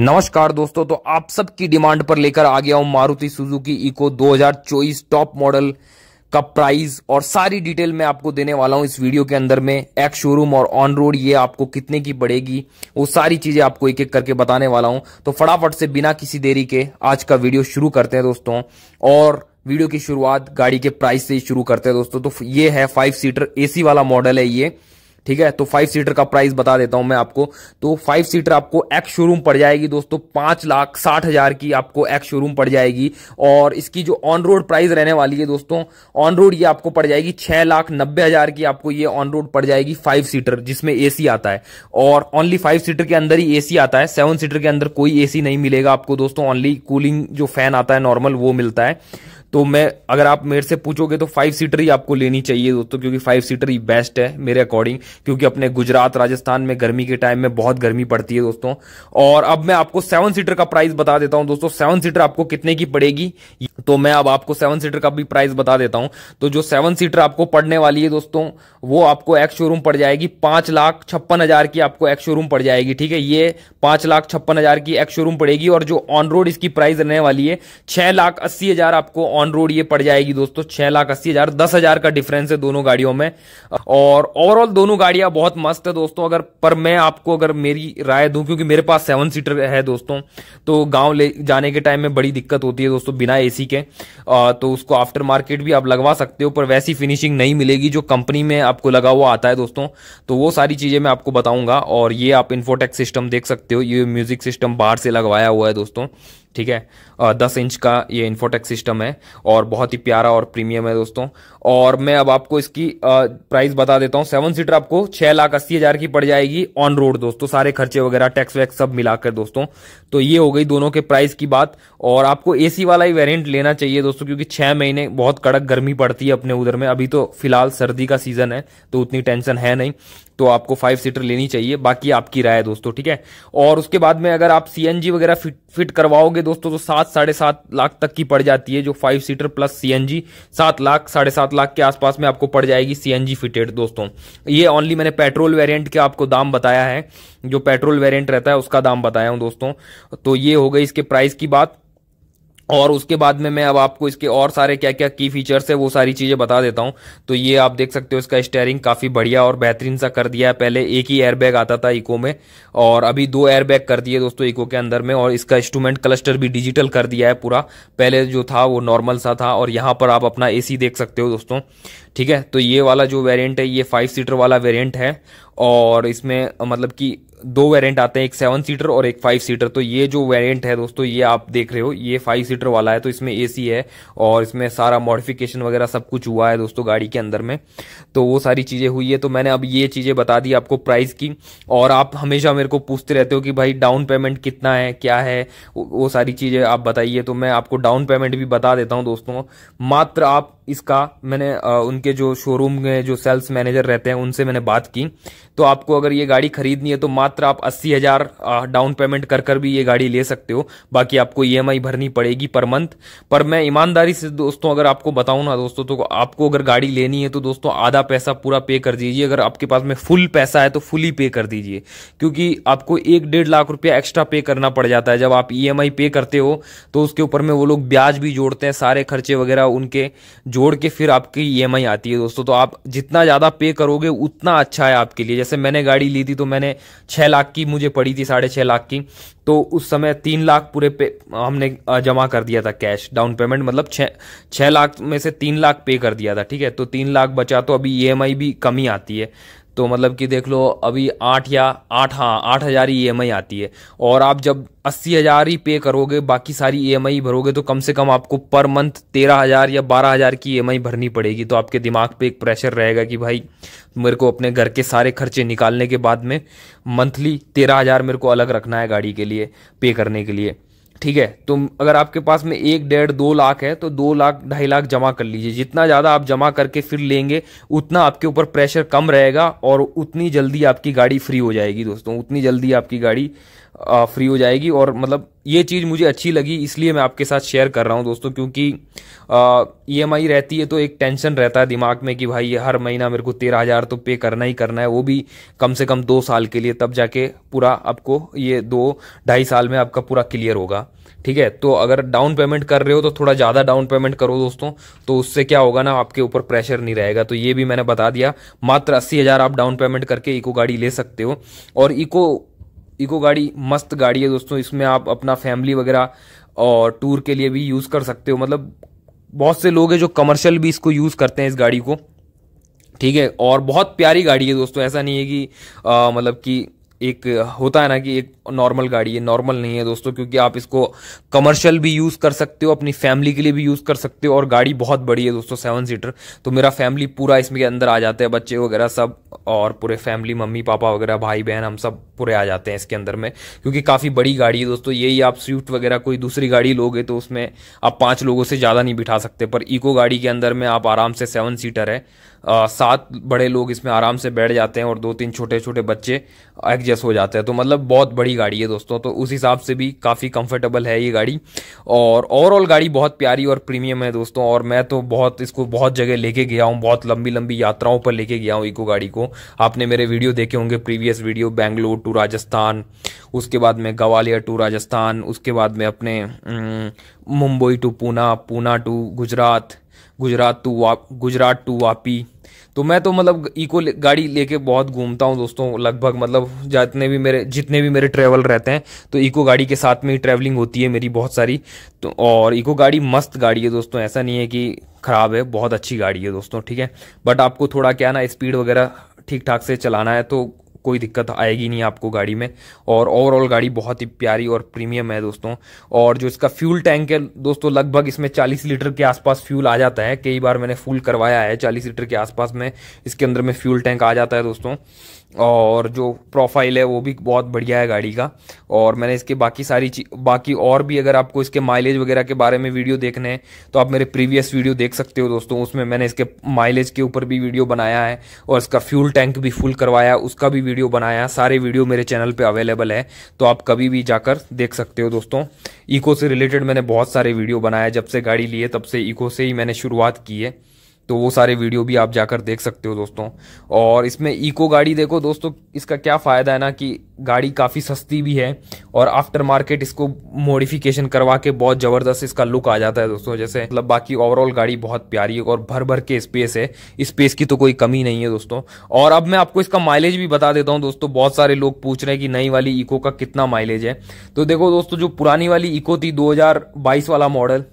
नमस्कार दोस्तों तो आप सबकी डिमांड पर लेकर आ गया हूं Maruti Suzuki Eeco 2024 top model का प्राइस और सारी डिटेल मैं आपको देने वाला हूं इस वीडियो के अंदर में एक शोरूम और ऑन रोड ये आपको कितने की पड़ेगी वो सारी चीजें आपको एक एक करके बताने वाला हूं तो फटाफट से बिना किसी देरी के आज का वीडियो शुरू करते हैं दोस्तों और वीडियो की शुरुआत गाड़ी के प्राइस से शुरू करते हैं दोस्तों तो ये है फाइव सीटर एसी वाला मॉडल है ये ठीक है तो फाइव सीटर का प्राइस बता देता हूं मैं आपको तो फाइव सीटर आपको एक्स शोरूम पड़ जाएगी दोस्तों पांच लाख साठ हजार की आपको एक्स शोरूम पड़ जाएगी और इसकी जो ऑन रोड प्राइस रहने वाली है दोस्तों ऑन रोड ये आपको पड़ जाएगी छह लाख नब्बे हजार की आपको ये ऑन रोड पड़ जाएगी फाइव सीटर जिसमें ए आता है और ओनली फाइव सीटर के अंदर ही ए आता है सेवन सीटर के अंदर कोई ए नहीं मिलेगा आपको दोस्तों ऑनली कूलिंग जो फैन आता है नॉर्मल वो मिलता है तो मैं अगर आप मेरे से पूछोगे तो फाइव सीटर ही आपको लेनी चाहिए दोस्तों क्योंकि फाइव सीटर ही बेस्ट है मेरे अकॉर्डिंग क्योंकि अपने गुजरात राजस्थान में गर्मी के टाइम में बहुत गर्मी पड़ती है दोस्तों और अब मैं आपको सेवन सीटर का प्राइस बता देता हूं दोस्तों सेवन सीटर आपको कितने की पड़ेगी तो मैं अब आपको सेवन सीटर का भी प्राइस बता देता हूं तो जो सेवन सीटर आपको पड़ने वाली है दोस्तों वो आपको एक्स शोरूम पड़ जाएगी पांच लाख छप्पन हजार की आपको एक्स शोरूम पड़ जाएगी ठीक है ये पांच लाख छप्पन हजार की एक्स शोरूम पड़ेगी और जो ऑन रोड इसकी प्राइस रहने वाली है छह लाख अस्सी हजार आपको ऑन रोड ये पड़ जाएगी दोस्तों छह लाख अस्सी हजार दस हजार का डिफरेंस है दोनों गाड़ियों में और ओवरऑल दोनों गाड़ियां बहुत मस्त है दोस्तों अगर पर मैं आपको अगर मेरी राय दूं क्योंकि मेरे पास सेवन सीटर है दोस्तों तो गांव ले जाने के टाइम में बड़ी दिक्कत होती है दोस्तों बिना एसी के आ, तो उसको आफ्टर मार्केट भी आप लगवा सकते हो पर वैसी फिनिशिंग नहीं मिलेगी जो कंपनी में आपको लगा हुआ आता है दोस्तों तो वो सारी चीजें मैं आपको बताऊंगा और ये आप इन्फोटेक सिस्टम देख सकते हो ये म्यूजिक सिस्टम बाहर से लगवाया हुआ है दोस्तों ठीक है दस इंच का ये इन्फोटेक सिस्टम है और बहुत ही प्यारा और प्रीमियम है दोस्तों और मैं अब आपको इसकी प्राइस बता देता हूँ सेवन सीटर आपको छह लाख अस्सी हजार की पड़ जाएगी ऑन रोड दोस्तों सारे खर्चे वगैरह टैक्स वैक्स सब मिलाकर दोस्तों तो ये हो गई दोनों के प्राइस की बात और आपको एसी वाला ही वेरियंट लेना चाहिए दोस्तों क्योंकि छह महीने बहुत कड़क गर्मी पड़ती है अपने उधर में अभी तो फिलहाल सर्दी का सीजन है तो उतनी टेंशन है नहीं तो आपको फाइव सीटर लेनी चाहिए बाकी आपकी राय दोस्तों ठीक है और उसके बाद में अगर आप सी वगैरह फिट फिट करवाओगे लोगे दोस्तों तो सात साढ़े सात लाख तक की पड़ जाती है जो five seater plus C N G सात लाख साढ़े सात लाख के आसपास में आपको पड़ जाएगी सी एन जी फिटेड दोस्तों ये ओनली मैंने पेट्रोल वेरिएंट के आपको दाम बताया है जो पेट्रोल वेरिएंट रहता है उसका दाम बताया हूँ दोस्तों तो ये हो गई इसके प्राइस की बात और उसके बाद में मैं अब आपको इसके और सारे क्या क्या की फीचर्स है वो सारी चीज़ें बता देता हूँ तो ये आप देख सकते हो इसका स्टेयरिंग काफ़ी बढ़िया और बेहतरीन सा कर दिया है पहले एक ही एयरबैग आता था इको में और अभी दो एयरबैग कर दिए दोस्तों इको के अंदर में और इसका इंस्ट्रूमेंट क्लस्टर भी डिजिटल कर दिया है पूरा पहले जो था वो नॉर्मल सा था और यहाँ पर आप अपना ए देख सकते हो दोस्तों ठीक है तो ये वाला जो वेरियंट है ये फाइव सीटर वाला वेरियंट है और इसमें मतलब कि दो वेरिएंट आते हैं एक सेवन सीटर और एक फाइव सीटर तो ये जो वेरिएंट है दोस्तों ये आप देख रहे हो ये फाइव सीटर वाला है तो इसमें एसी है और इसमें सारा मॉडिफिकेशन वगैरह सब कुछ हुआ है दोस्तों गाड़ी के अंदर में तो वो सारी चीज़ें हुई है तो मैंने अब ये चीज़ें बता दी आपको प्राइस की और आप हमेशा मेरे को पूछते रहते हो कि भाई डाउन पेमेंट कितना है क्या है वो सारी चीज़ें आप बताइए तो मैं आपको डाउन पेमेंट भी बता देता हूँ दोस्तों मात्र आप इसका मैंने उनके जो शोरूम में जो सेल्स मैनेजर रहते हैं उनसे मैंने बात की तो आपको अगर ये गाड़ी खरीदनी है तो मात्र आप अस्सी हजार डाउन पेमेंट कर कर भी ये गाड़ी ले सकते हो बाकी आपको ई e भरनी पड़ेगी पर मंथ पर मैं ईमानदारी से दोस्तों अगर आपको बताऊं ना दोस्तों तो आपको अगर गाड़ी लेनी है तो दोस्तों आधा पैसा पूरा पे कर दीजिए अगर आपके पास में फुल पैसा है तो फुल ही पे कर दीजिए क्योंकि आपको एक डेढ़ लाख रुपया एक्स्ट्रा पे करना पड़ जाता है जब आप ई e पे करते हो तो उसके ऊपर में वो लोग ब्याज भी जोड़ते हैं सारे खर्चे वगैरह उनके जो जोड़ के फिर आपकी ई e आती है दोस्तों तो आप जितना ज़्यादा पे करोगे उतना अच्छा है आपके लिए जैसे मैंने गाड़ी ली थी तो मैंने छः लाख की मुझे पड़ी थी साढ़े छः लाख की तो उस समय तीन लाख पूरे पे हमने जमा कर दिया था कैश डाउन पेमेंट मतलब छः छः लाख में से तीन लाख पे कर दिया था ठीक है तो तीन लाख बचा तो अभी ई e भी कमी आती है तो मतलब कि देख लो अभी आठ या आठ हाँ आठ हज़ार ई एम e आई आती है और आप जब अस्सी हज़ार ही पे करोगे बाकी सारी ई एम आई भरोगे तो कम से कम आपको पर मंथ तेरह हज़ार या बारह हज़ार की ई एम आई भरनी पड़ेगी तो आपके दिमाग पे एक प्रेशर रहेगा कि भाई मेरे को अपने घर के सारे खर्चे निकालने के बाद में मंथली तेरह हज़ार मेरे को अलग रखना है गाड़ी के लिए पे करने के लिए ठीक है तुम अगर आपके पास में एक डेढ़ दो लाख है तो दो लाख ढाई लाख जमा कर लीजिए जितना ज़्यादा आप जमा करके फिर लेंगे उतना आपके ऊपर प्रेशर कम रहेगा और उतनी जल्दी आपकी गाड़ी फ्री हो जाएगी दोस्तों उतनी जल्दी आपकी गाड़ी फ्री हो जाएगी और मतलब ये चीज़ मुझे अच्छी लगी इसलिए मैं आपके साथ शेयर कर रहा हूँ दोस्तों क्योंकि ई एम आई रहती है तो एक टेंशन रहता है दिमाग में कि भाई ये हर महीना मेरे को तेरह हज़ार तो पे करना ही करना है वो भी कम से कम दो साल के लिए तब जाके पूरा आपको ये दो ढाई साल में आपका पूरा क्लियर होगा ठीक है तो अगर डाउन पेमेंट कर रहे हो तो थोड़ा ज़्यादा डाउन पेमेंट करो दोस्तों तो उससे क्या होगा ना आपके ऊपर प्रेशर नहीं रहेगा तो ये भी मैंने बता दिया मात्र अस्सी हज़ार आप डाउन पेमेंट करके इको गाड़ी ले सकते हो और इको इको गाड़ी मस्त गाड़ी है दोस्तों इसमें आप अपना फैमिली वगैरह और टूर के लिए भी यूज़ कर सकते हो मतलब बहुत से लोग हैं जो कमर्शियल भी इसको यूज़ करते हैं इस गाड़ी को ठीक है और बहुत प्यारी गाड़ी है दोस्तों ऐसा नहीं है कि मतलब कि एक होता है ना कि एक नॉर्मल गाड़ी है नॉर्मल नहीं है दोस्तों क्योंकि आप इसको कमर्शियल भी यूज़ कर सकते हो अपनी फैमिली के लिए भी यूज़ कर सकते हो और गाड़ी बहुत बड़ी है दोस्तों सेवन सीटर तो मेरा फैमिली पूरा इसमें के अंदर आ जाता है बच्चे वगैरह सब और पूरे फैमिली मम्मी पापा वगैरह भाई बहन हम सब पूरे आ जाते हैं इसके अंदर में क्योंकि काफ़ी बड़ी गाड़ी है दोस्तों यही आप स्विफ्ट वगैरह कोई दूसरी गाड़ी लोगे तो उसमें आप पाँच लोगों से ज़्यादा नहीं बिठा सकते पर इको गाड़ी के अंदर में आप आराम से सेवन सीटर है सात बड़े लोग इसमें आराम से बैठ जाते हैं और दो तीन छोटे छोटे बच्चे एडजस्ट हो जाते हैं तो मतलब बहुत बड़ी गाड़ी है दोस्तों तो उस हिसाब से भी काफ़ी कंफर्टेबल है ये गाड़ी और ओवरऑल गाड़ी बहुत प्यारी और प्रीमियम है दोस्तों और मैं तो बहुत इसको बहुत जगह लेके गया हूँ बहुत लंबी लंबी यात्राओं पर लेके गया हूँ इको गाड़ी को आपने मेरे वीडियो देखे होंगे previous video Bangalore to Rajasthan उसके बाद में ग्वालियर टू राजस्थान उसके बाद में अपने Mumbai to Poona Poona to Gujarat Gujarat to वाप गुजरात टू वापी तो मैं तो मतलब इको ले, गाड़ी लेके बहुत घूमता हूँ दोस्तों लगभग मतलब जितने भी मेरे जितने भी मेरे ट्रेवल रहते हैं तो इको गाड़ी के साथ में ही ट्रैवलिंग होती है मेरी बहुत सारी तो और इको गाड़ी मस्त गाड़ी है दोस्तों ऐसा नहीं है कि ख़राब है बहुत अच्छी गाड़ी है दोस्तों ठीक है बट आपको थोड़ा क्या ना स्पीड वगैरह ठीक ठाक से चलाना है तो कोई दिक्कत आएगी नहीं आपको गाड़ी में और ओवरऑल गाड़ी बहुत ही प्यारी और प्रीमियम है दोस्तों और जो इसका फ्यूल टैंक है दोस्तों लगभग इसमें 40 लीटर के आसपास फ्यूल आ जाता है कई बार मैंने फुल करवाया है 40 लीटर के आसपास में इसके अंदर में फ्यूल टैंक आ जाता है दोस्तों और जो प्रोफाइल है वो भी बहुत बढ़िया है गाड़ी का और मैंने इसके बाकी सारी बाकी और भी अगर आपको इसके माइलेज वगैरह के बारे में वीडियो देखने हैं तो आप मेरे प्रीवियस वीडियो देख सकते हो दोस्तों उसमें मैंने इसके माइलेज के ऊपर भी वीडियो बनाया है और इसका फ्यूल टैंक भी फुल करवाया उसका भी वीडियो बनाया सारे वीडियो मेरे चैनल पर अवेलेबल है तो आप कभी भी जाकर देख सकते हो दोस्तों ईको से रिलेटेड मैंने बहुत सारे वीडियो बनाया जब से गाड़ी लिए तब से ईको से ही मैंने शुरुआत की है तो वो सारे वीडियो भी आप जाकर देख सकते हो दोस्तों और इसमें इको गाड़ी देखो दोस्तों इसका क्या फ़ायदा है ना कि गाड़ी काफ़ी सस्ती भी है और आफ्टर मार्केट इसको मॉडिफिकेशन करवा के बहुत ज़बरदस्त इसका लुक आ जाता है दोस्तों जैसे मतलब बाकी ओवरऑल गाड़ी बहुत प्यारी है और भर भर के स्पेस है स्पेस की तो कोई कमी नहीं है दोस्तों और अब मैं आपको इसका माइलेज भी बता देता हूँ दोस्तों बहुत सारे लोग पूछ रहे हैं कि नई वाली इको का कितना माइलेज है तो देखो दोस्तों जो पुरानी वाली इको थी दो वाला मॉडल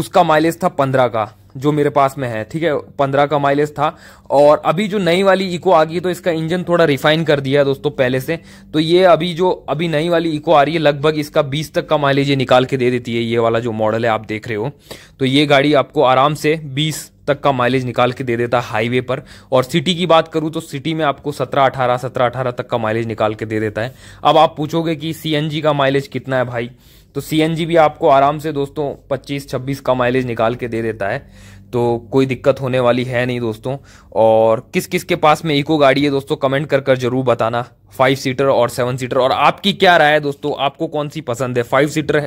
उसका माइलेज था पंद्रह का जो मेरे पास में है ठीक है पंद्रह का माइलेज था और अभी जो नई वाली इको आ गई तो इसका इंजन थोड़ा रिफाइन कर दिया दोस्तों पहले से तो ये अभी जो अभी नई वाली इको आ रही है लगभग इसका बीस तक का माइलेज ये निकाल के दे देती है ये वाला जो मॉडल है आप देख रहे हो तो ये गाड़ी आपको आराम से बीस तक का माइलेज निकाल के दे देता है हाईवे पर और सिटी की बात करूँ तो सिटी में आपको सत्रह अठारह सत्रह अठारह तक का माइलेज निकाल के दे देता है अब आप पूछोगे कि सी का माइलेज कितना है भाई तो सी भी आपको आराम से दोस्तों पच्चीस छब्बीस का माइलेज निकाल के दे देता है तो कोई दिक्कत होने वाली है नहीं दोस्तों और किस किस के पास में इको गाड़ी है दोस्तों कमेंट कर कर जरूर बताना फाइव सीटर और सेवन सीटर और आपकी क्या राय है दोस्तों आपको कौन सी पसंद है फाइव सीटर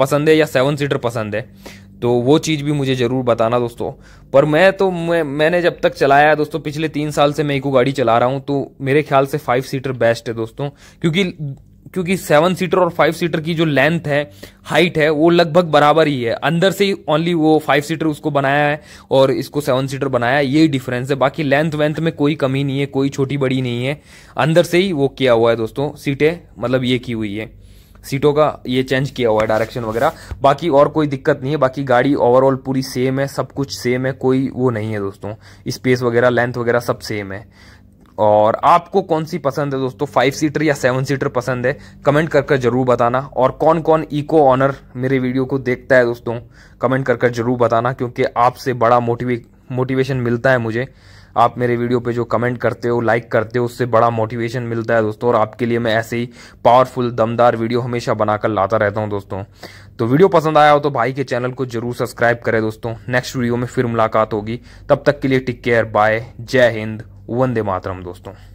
पसंद है या सेवन सीटर पसंद है तो वो चीज़ भी मुझे ज़रूर बताना दोस्तों पर मैं तो मैं मैंने जब तक चलाया है दोस्तों पिछले तीन साल से मैं इको गाड़ी चला रहा हूँ तो मेरे ख्याल से फाइव सीटर बेस्ट है दोस्तों क्योंकि क्योंकि सेवन सीटर और फाइव सीटर की जो लेंथ है हाइट है वो लगभग बराबर ही है अंदर से ही ओनली वो फाइव सीटर उसको बनाया है और इसको सेवन सीटर बनाया है यही डिफरेंस है बाकी लेंथ वेंथ में कोई कमी नहीं है कोई छोटी बड़ी नहीं है अंदर से ही वो किया हुआ है दोस्तों सीटें मतलब ये की हुई है सीटों का ये चेंज किया हुआ है डायरेक्शन वगैरह बाकी और कोई दिक्कत नहीं है बाकी गाड़ी ओवरऑल पूरी सेम है सब कुछ सेम है कोई वो नहीं है दोस्तों स्पेस वगैरह लेंथ वगैरह सब सेम है और आपको कौन सी पसंद है दोस्तों फाइव सीटर या सेवन सीटर पसंद है कमेंट कर कर जरूर बताना और कौन कौन इको ऑनर मेरे वीडियो को देखता है दोस्तों कमेंट कर कर जरूर बताना क्योंकि आपसे बड़ा मोटिवे मोटिवेशन मिलता है मुझे आप मेरे वीडियो पे जो कमेंट करते हो लाइक करते हो उससे बड़ा मोटिवेशन मिलता है दोस्तों और आपके लिए मैं ऐसे ही पावरफुल दमदार वीडियो हमेशा बनाकर लाता रहता हूँ दोस्तों तो वीडियो पसंद आया हो तो भाई के चैनल को जरूर सब्सक्राइब करें दोस्तों नेक्स्ट वीडियो में फिर मुलाकात होगी तब तक के लिए टिक केयर बाय जय हिंद वंदे मातरम दोस्तों